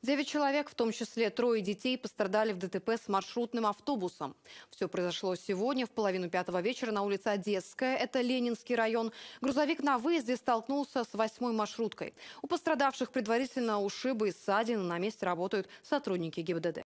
Девять человек, в том числе трое детей, пострадали в ДТП с маршрутным автобусом. Все произошло сегодня в половину пятого вечера на улице Одесская, это Ленинский район. Грузовик на выезде столкнулся с восьмой маршруткой. У пострадавших предварительно ушибы и ссадины на месте работают сотрудники ГИБДД.